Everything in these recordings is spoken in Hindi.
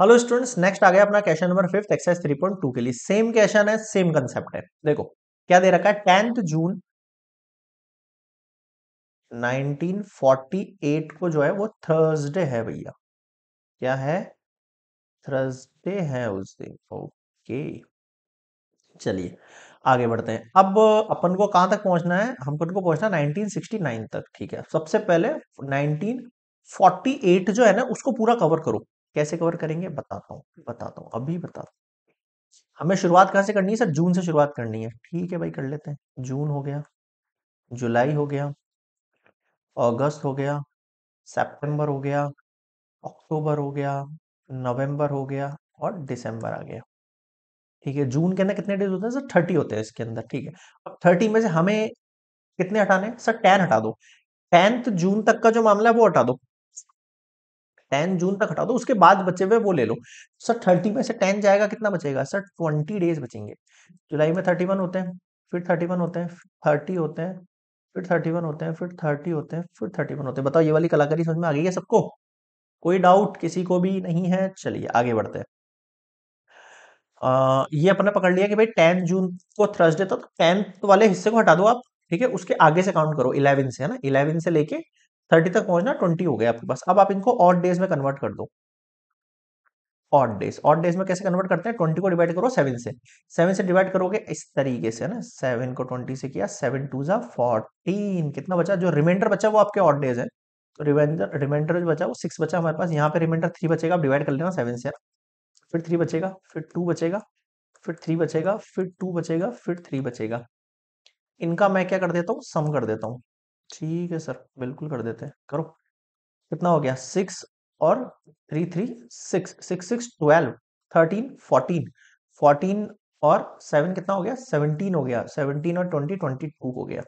हेलो स्टूडेंट्स नेक्स्ट आ गया अपना question number fifth exercise three point two के लिए सेम क्वेश्चन है सेम कंसेप्ट है देखो क्या दे रखा है टेंथ जून 1948 को जो है वो थर्सडे है भैया क्या है थर्सडे है उस दिन ओके चलिए आगे बढ़ते हैं अब अपन को कहां तक पहुंचना है हमको उनको पहुंचना है 1969 तक ठीक है सबसे पहले 1948 जो है ना उसको पूरा कवर करो कैसे कवर करेंगे बताता हूँ बताता हूँ अभी बताता हूँ हमें शुरुआत कहाँ से करनी है सर जून से शुरुआत करनी है ठीक है भाई कर लेते हैं जून हो गया जुलाई हो गया अगस्त हो गया सितंबर हो गया अक्टूबर हो गया नवंबर हो गया और दिसंबर आ गया ठीक है जून के अंदर कितने डेज होते हैं सर थर्टी होते हैं इसके अंदर ठीक है अब थर्टी में से हमें कितने हटाने सर टेन हटा दो टेंथ जून तक का जो मामला है वो हटा दो टेन जून तक हटा दो तो उसके बाद बचे हुए वो ले लो सर थर्टी में से टेन जाएगा कितना बचेगा सर ट्वेंटी डेज बचेंगे जुलाई में थर्टी वन होते हैं फिर थर्टी वन होते हैं थर्टी होते हैं फिर थर्टी वन होते हैं फिर थर्टी होते हैं फिर थर्टी वन होते हैं बताओ ये वाली कलाकारी समझ में आ गई है सबको कोई डाउट किसी को भी नहीं है चलिए आगे बढ़ते हैं ये अपने पकड़ लिया कि भाई टेन जून को थर्सडे था तो टेंथ वाले हिस्से को हटा दो आप ठीक है उसके आगे से काउंट करो इलेवन से है ना इलेवन से लेके थर्टी तक पहुंचना ट्वेंटी हो गया आपके पास अब आप इनको ऑड डेज में कन्वर्ट कर दो ऑड डेज ऑड डेज में कैसे कन्वर्ट करते हैं ट्वेंटी को डिवाइड करो सेवन से सेवन से डिवाइड करोगे इस तरीके से ना सेवन को ट्वेंटी से किया सेवन टू जा फोर्टीन कितना बचा जो रिमाइंडर बचा वो आपके ऑड डेज है तो रिमाइंडर रिमाइंडर जो बचा वो सिक्स बचा हमारे पास यहाँ पे रिमाइंडर थ्री बचेगा आप डिवाइड कर लेना सेवन से फिर थ्री बचेगा फिर टू बचेगा फिर थ्री बचेगा फिर टू बचेगा फिर थ्री बचेगा इनका मैं क्या कर देता हूँ सम कर देता हूँ ठीक है सर बिल्कुल कर देते हैं करो कितना हो गया सिक्स और three three six six six twelve thirteen fourteen fourteen और सेवन कितना हो गया सेवनटीन हो गया सेवनटीन और ट्वेंटी ट्वेंटी टू हो गया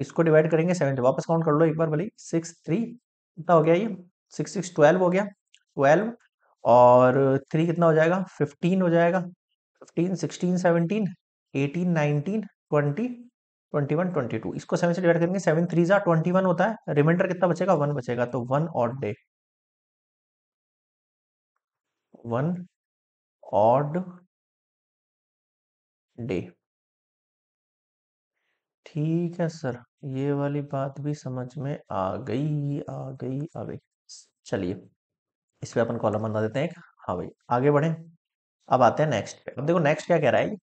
इसको डिवाइड करेंगे सेवन से वापस काउंट कर लो एक बार भले सिक्स थ्री कितना हो गया ये सिक्स सिक्स ट्वेल्व हो गया ट्वेल्व और थ्री कितना हो जाएगा फिफ्टीन हो जाएगा fifteen sixteen seventeen eighteen nineteen twenty twenty one twenty two इसको सेवन से डिवाइड करेंगे सेवन थ्री जा ट्वेंटी वन होता है रिमाइंडर कितना बचेगा वन बचेगा तो one odd day one odd day ठीक है सर ये वाली बात भी समझ में आ गई आ गई आ चलिए इस पे अपन कॉलम बना देते हैं हाँ भाई आगे बढ़े अब आते हैं नेक्स्ट पे अब देखो नेक्स्ट क्या कह रहा है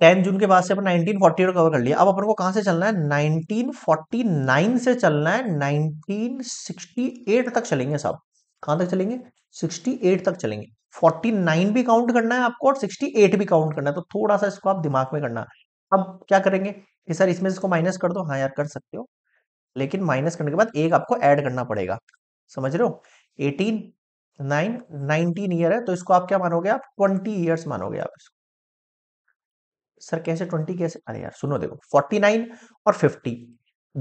टेन जून के बाद से अपन 1940 को कवर कर लिया अब अपन को कहाँ से चलना है 1949 से चलना है 1968 तक चलेंगे सब कहां तक चलेंगे 68 तक चलेंगे 49 भी काउंट करना है आपको और 68 भी काउंट करना है तो थोड़ा सा इसको आप दिमाग में करना अब क्या करेंगे कि सर इसमें इसको माइनस कर दो हाँ यार कर सकते हो लेकिन माइनस करने के बाद एक आपको ऐड करना पड़ेगा समझ रहे हो एटीन नाइन नाइनटीन ईयर है तो इसको आप क्या मानोगे आप ट्वेंटी ईयर्स मानोगे आप इसको सर कैसे ट्वेंटी कैसे अरे यार सुनो देखो फोर्टी नाइन और फिफ्टी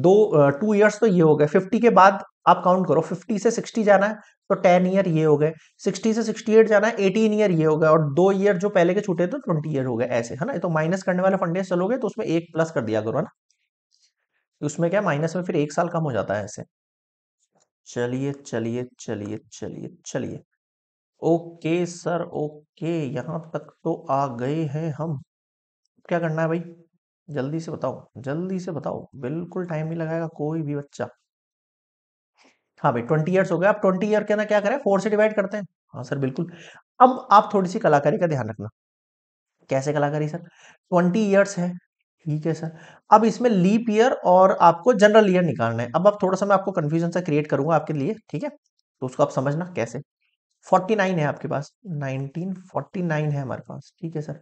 दो टू ईयर्स तो ये हो गए फिफ्टी के बाद आप काउंट करो फिफ्टी से सिक्सटी जाना है तो टेन ईयर ये हो गए सिक्सटी से सिक्सटी एट जाना है एटीन ईयर ये हो गए और दो ईयर जो पहले के छूटे तो ट्वेंटी ईयर हो गए ऐसे है ना तो माइनस करने वाले फंडे चलोगे तो उसमें एक प्लस कर दिया करो ना तो उसमें क्या माइनस में फिर एक साल कम हो जाता है ऐसे चलिए चलिए चलिए चलिए चलिए ओके सर ओके यहां तक तो आ गए हैं हम क्या करना है भाई जल्दी से बताओ जल्दी से बताओ बिल्कुल टाइम नहीं लगाएगा कोई भी बच्चा हाँ भाई ट्वेंटी ईयर्स हो गया आप ट्वेंटी ईयर के ना क्या करें फोर से डिवाइड करते हैं हाँ सर बिल्कुल अब आप थोड़ी सी कलाकारी का ध्यान रखना कैसे कलाकारी सर ट्वेंटी ईयर्स है ठीक है सर अब इसमें लीप ईयर और आपको जनरल ईयर निकालना है अब आप थोड़ा सा मैं आपको कन्फ्यूजन सा क्रिएट करूंगा आपके लिए ठीक है तो उसको आप समझना कैसे 49 है आपके पास 1949 है हमारे पास ठीक है सर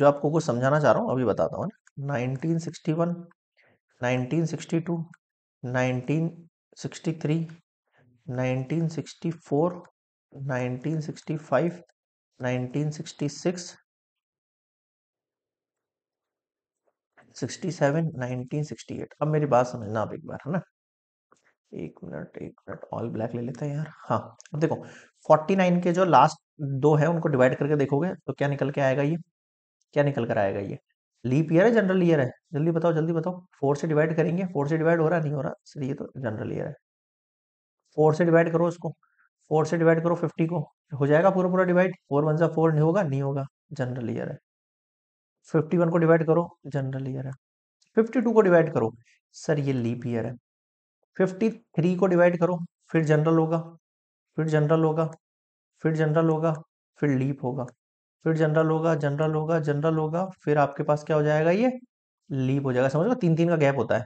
जो आपको कुछ समझाना चाह रहा हूँ अभी बताता हूँ nineteen sixty one nineteen sixty two nineteen sixty three nineteen sixty four nineteen sixty five nineteen sixty six sixty seven nineteen sixty eight अब मेरी बात समझना आप एक बार है ना एक मिनट एक मिनट ऑल ब्लैक ले लेते हैं यार हाँ अब देखो फोर्टी नाइन के जो लास्ट दो है उनको डिवाइड करके देखोगे तो क्या निकल के आएगा ये क्या निकल कर आएगा ये लीप ईयर है जनरल ईयर है जल्दी बताओ जल्दी बताओ फोर से डिवाइड करेंगे फोर से डिवाइड हो रहा नहीं हो रहा इसलिए ये तो जनरल ईयर है फोर से डिवाइड करो इसको फोर से डिवाइड करो फिफ्टी को हो जाएगा पूरा पूरा डिवाइड फोर वन सा फोर नहीं होगा नहीं होगा जनरल ईयर है फिफ्टी वन को डिवाइड करो जनरल ईयर है फिफ्टी टू को डिवाइड करो सर ये लीप ईयर है फिफ्टी थ्री को डिवाइड करो फिर जनरल होगा फिर जनरल होगा फिर जनरल होगा फिर लीप होगा फिर जनरल होगा जनरल होगा जनरल होगा फिर आपके पास क्या हो जाएगा ये लीप हो जाएगा समझ लो तीन तीन का गैप होता है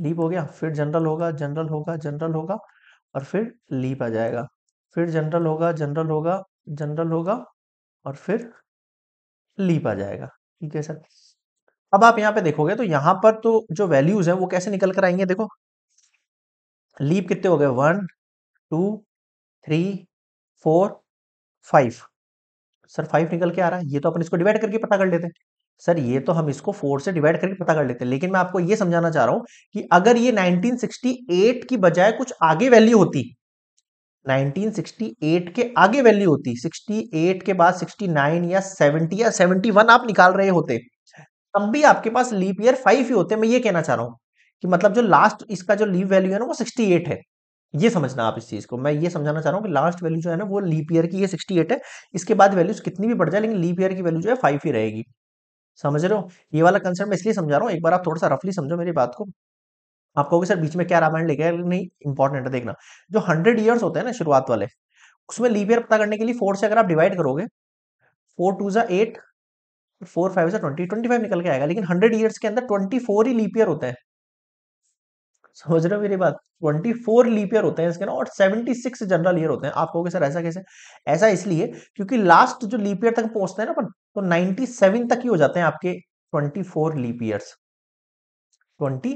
लीप हो गया फिर जनरल होगा जनरल होगा जनरल होगा और फिर लीप आ जाएगा फिर जनरल होगा जनरल होगा जनरल होगा और फिर लीप आ जाएगा ठीक है सर अब आप यहाँ पे देखोगे तो यहाँ पर तो जो वैल्यूज है वो कैसे निकल कर आएंगे देखो लीप कितने हो गए one two three four five sir five निकल के आ रहा है ये तो अपन इसको डिवाइड करके पता कर लेते हैं सर ये तो हम इसको फोर से डिवाइड करके पता कर लेते हैं लेकिन मैं आपको ये समझाना चाह रहा हूं कि अगर ये 1968 की बजाय कुछ आगे वैल्यू होती 1968 के आगे वैल्यू होती 68 के बाद 69 या 70 या 71 आप निकाल रहे होते तब भी आपके पास लीप ईयर फाइव ही होते मैं ये कहना चाह रहा हूँ कि मतलब जो लास्ट इसका जो लीव वैल्यू है ना वो 68 है ये समझना आप इस चीज़ को मैं ये समझाना चाह रहा हूँ कि लास्ट वैल्यू जो है ना वो लीप ईयर की ये 68 है इसके बाद वैल्यूज कितनी भी बढ़ जाए लेकिन लीप ईयर की वैल्यू जो है फाइव ही रहेगी समझ रहे हो ये वाला कंसर्न मैं इसलिए समझा रहा हूँ एक बार आप थोड़ा सा रफली समझो मेरी बात को आप कहोगे सर बीच में क्या रामायण लेके नहीं इंपॉर्टेंट है देखना जो हंड्रेड ईयर्स होते हैं ना शुरुआत वाले उसमें लीप ईयर पता करने के लिए फोर से अगर आप डिवाइड करोगे फोर टू जो एट फोर फाइव जो ट्वेंटी ट्वेंटी फाइव निकल के आएगा लेकिन हंड्रेड ईयर्स के अंदर ट्वेंटी फोर ही लीप ईयर होते हैं समझ रहे हो मेरी बात 24 लीप ईयर होते हैं इसके ना और 76 जनरल ईयर होते हैं आप कहोगे सर ऐसा कैसे ऐसा इसलिए क्योंकि लास्ट जो लीप ईयर तक पहुंचते हैं ना अपन तो 97 तक ही हो जाते हैं आपके 24 leap years 20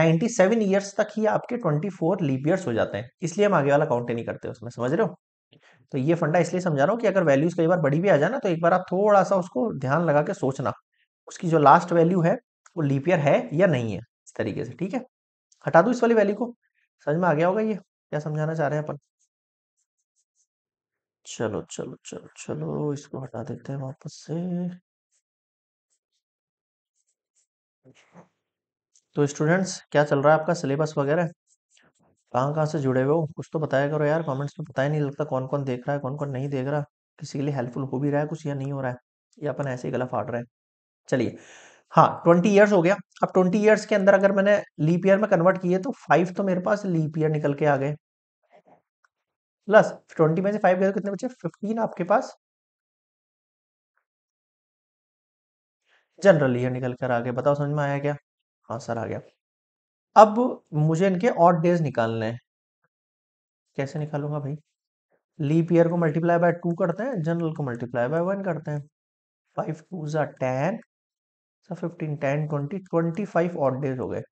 ninety seven years तक ही आपके 24 लीप ईयर्स हो जाते हैं इसलिए हम आगे वाला काउंट नहीं करते उसमें समझ रहे हो तो ये फंडा इसलिए समझा रहा हूँ कि अगर वैल्यूज कई बार बड़ी भी आ जाए ना तो एक बार आप थोड़ा सा उसको ध्यान लगा के सोचना उसकी जो लास्ट वैल्यू है वो लीप ईयर है या नहीं है इस तरीके से ठीक है हटा दो इस वाली वैल्यू को समझ में आ गया होगा ये क्या समझाना चाह रहे हैं अपन चलो चलो चलो चलो इसको हटा देते हैं वापस से तो स्टूडेंट्स क्या चल रहा है आपका सिलेबस वगैरह कहाँ कहाँ से जुड़े हुए हो कुछ तो बताया करो यार कमेंट्स में तो पता ही नहीं लगता कौन कौन देख रहा है कौन कौन नहीं देख रहा किसी के लिए हेल्पफुल हो भी रहा है कुछ या नहीं हो रहा है या अपन ऐसे ही गला फाड़ रहे हैं चलिए हाँ ट्वेंटी ईयर्स हो गया अब ट्वेंटी ईयर्स के अंदर अगर मैंने लीप ईयर में कन्वर्ट किए तो फाइव तो मेरे पास लीप ईयर निकल के आ गए प्लस ट्वेंटी में से फाइव गए तो कितने बचे फिफ्टीन आपके पास जनरल ईयर निकल कर आ गए बताओ समझ में आया क्या हाँ सर आ गया अब मुझे इनके ऑट डेज निकालने हैं कैसे निकालूंगा भाई लीप ईयर को मल्टीप्लाई बाय टू करते हैं जनरल को मल्टीप्लाई बाय वन करते हैं फाइव टू ज़ा ten sir fifteen ten twenty twenty five और डेज हो गए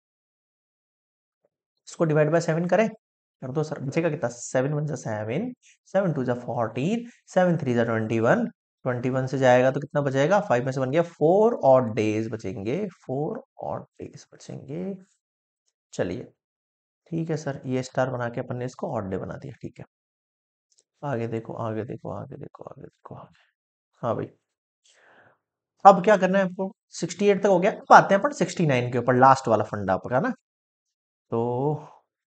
इसको डिवाइड बाय सेवन करें कर दो सर बचेगा कितना सेवन वन सा सेवन सेवन टू सा फोर्टीन सेवन थ्री जो ट्वेंटी वन ट्वेंटी वन से जाएगा तो कितना बचेगा फाइव में से बन गया फोर ऑट डेज बचेंगे फोर ऑट डेज बचेंगे चलिए ठीक है सर ये स्टार बना के अपन ने इसको ऑट डे बना दिया ठीक है आगे देखो आगे देखो आगे देखो आगे देखो आगे हाँ भाई अब क्या करना है आपको 68 तक हो गया अब आते हैं अपन 69 के ऊपर लास्ट वाला फंडा आपका ना तो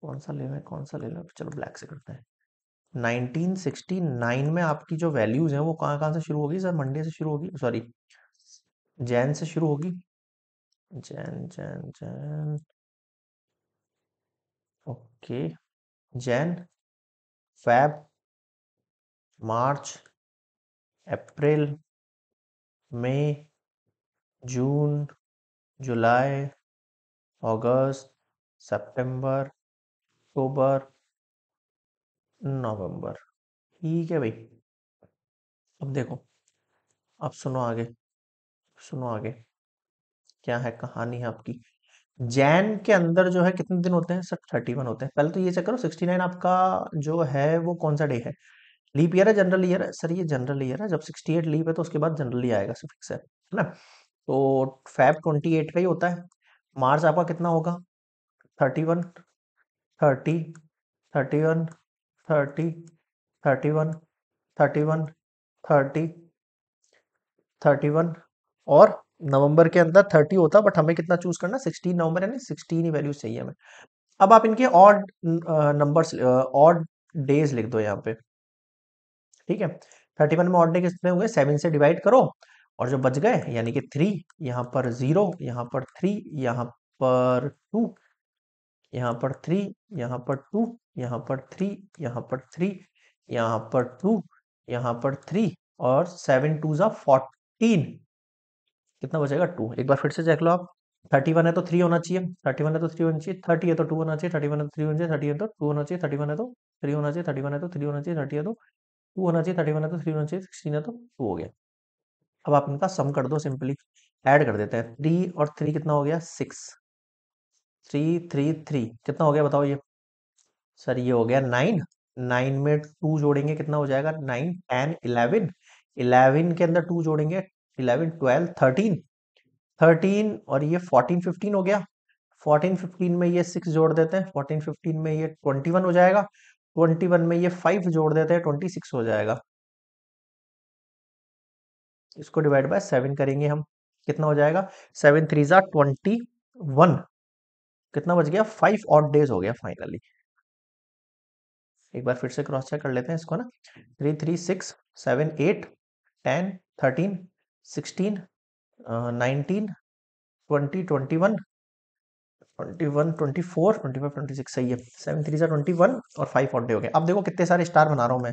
कौन सा लेना है कौन सा लेना है चलो ब्लैक से करते हैं 1969 में आपकी जो वैल्यूज हैं वो कहाँ कहाँ से शुरू होगी सर मंडे से शुरू होगी सॉरी जैन से शुरू होगी Jan Jan Jan okay Jan Feb March April May June July August September October November ठीक है भाई अब देखो अब सुनो आगे सुनो आगे क्या है कहानी है आपकी जैन के अंदर जो है कितने दिन होते हैं सर थर्टी वन होते हैं पहले तो ये चेक करो सिक्सटी नाइन आपका जो है वो कौन सा डे है लीप ईयर है जनरल ईयर है सर ये जनरल ईयर है जब सिक्सटी एट लीप है तो उसके बाद जनरल ही आएगा फिक्स है ना तो फैब ट्वेंटी एट का ही होता है मार्च आपका कितना होगा thirty one thirty thirty one thirty thirty one thirty one thirty thirty one और नवंबर के अंदर थर्टी होता बट हमें कितना चूज करना सिक्सटीन नवंबर यानी सिक्सटीन ही वैल्यू चाहिए हमें अब आप इनके ऑड नंबर्स ऑड डेज लिख दो यहाँ पे ठीक है थर्टी वन में ऑड डे कितने हुए सेवन से डिवाइड करो और जो बच गए यानी कि थ्री यहाँ पर जीरो यहाँ पर थ्री यहाँ पर टू यहाँ पर थ्री यहाँ पर टू यहाँ पर थ्री यहाँ पर थ्री यहाँ पर टू यहाँ पर थ्री और सेवन टू ज़ा फोर्टीन कितना बचेगा टू एक बार फिर से देख लो आप थर्टी वन है तो थ्री होना चाहिए थर्टी वन है तो थ्री तो होना चाहिए थर्टी है तो टू तो होना चाहिए थर्टी वन है तो थ्री होना चाहिए थर्टी है तो टू होना चाहिए थर्टी वन है तो थ्री होना चाहिए थर्टी वन है तो थ्री होना चाहिए थर्टी है तो टू होना चाहिए थर्टी वन है तो थ्री होना चाहिए सिक्सटीन है तो टू हो गया अब आप इनका सम कर दो सिंपली ऐड कर देते हैं थ्री और थ्री कितना हो गया सिक्स थ्री थ्री थ्री कितना हो गया बताओ ये सर ये हो गया नाइन नाइन में टू जोड़ेंगे कितना हो जाएगा नाइन टेन इलेवन इलेवन के अंदर टू जोड़ेंगे इलेवन ट्वेल्व थर्टीन थर्टीन और ये फोर्टीन फिफ्टीन हो गया फोर्टीन फिफ्टीन में ये सिक्स जोड़ देते हैं फोर्टीन फिफ्टीन में ये ट्वेंटी वन हो जाएगा ट्वेंटी वन में ये फाइव जोड़ देते हैं ट्वेंटी सिक्स हो जाएगा इसको डिवाइड बाय सेवन करेंगे हम कितना हो जाएगा सेवन थ्री ज़ा ट्वेंटी वन कितना बच गया फाइव ऑट डेज हो गया फाइनली एक बार फिर से क्रॉस चेक कर लेते हैं इसको ना three three six seven eight ten thirteen sixteen nineteen twenty twenty one twenty four twenty five twenty six सही है और फाइव ऑड डे हो गए अब देखो कितने सारे स्टार बना रहा हूँ मैं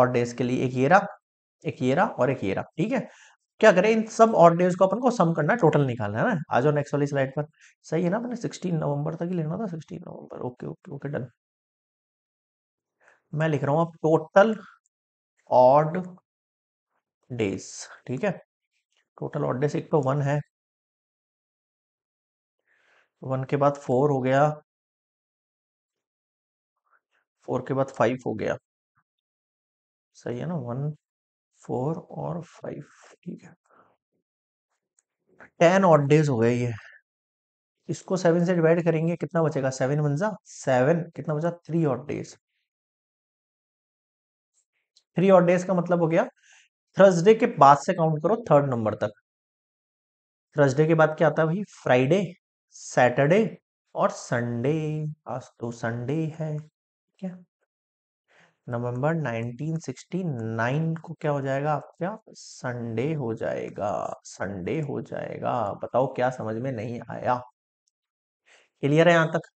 ऑड डेज के लिए एक एक और एक ठीक है क्या करें इन सब ऑड डेज को अपन को सम करना है टोटल निकालना है ना आ जाओ नेक्स्ट वाली स्लाइड पर सही है ना अपने सिक्सटीन नवंबर तक ही लेना था sixteen November okay okay okay done मैं लिख रहा हूँ अब टोटल ऑड डेज ठीक है टोटल ऑड डेज एक तो वन है वन के बाद फोर हो गया फोर के बाद फाइव हो गया सही है ना वन फोर और फाइव ठीक है टेन ऑड डेज हो गए ये इसको सेवन से डिवाइड करेंगे कितना बचेगा सेवन मंजा सेवन कितना बचा three odd days three odd days का मतलब हो गया थर्सडे के बाद से काउंट करो थर्ड नंबर तक थर्सडे के बाद क्या आता है भाई फ्राइडे सैटरडे और संडे आज तो संडे है क्या नवंबर 1969 को क्या हो जाएगा आपका संडे हो जाएगा संडे हो जाएगा बताओ क्या समझ में नहीं आया क्लियर है यहाँ तक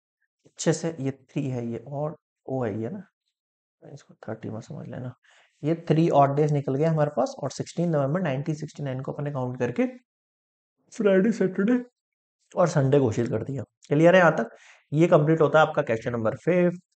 अच्छे से ये थ्री है ये और ओ है ये ना इसको थर्टी में समझ लेना ये थ्री और डेज निकल गया हमारे पास और 16 नवंबर 1969 को अपने काउंट करके फ्राइडे सैटरडे और संडे घोषित कर दिया क्लियर है यहाँ तक ये कंप्लीट होता है आपका क्वेश्चन नंबर फिफ्थ